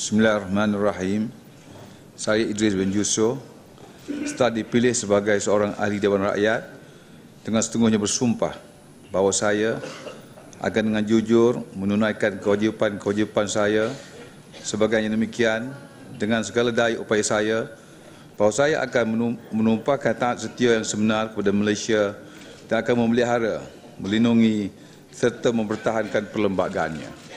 Bismillahirrahmanirrahim. Saya Idris bin Yusof. Setelah dipilih sebagai seorang ahli Dewan Rakyat, dengan setengahnya bersumpah bahawa saya akan dengan jujur menunaikan kewajipan-kewajipan saya sebagainya demikian dengan segala daya upaya saya bahawa saya akan menumpahkan taat setia yang sebenar kepada Malaysia dan akan memelihara, melindungi serta mempertahankan perlembagaannya.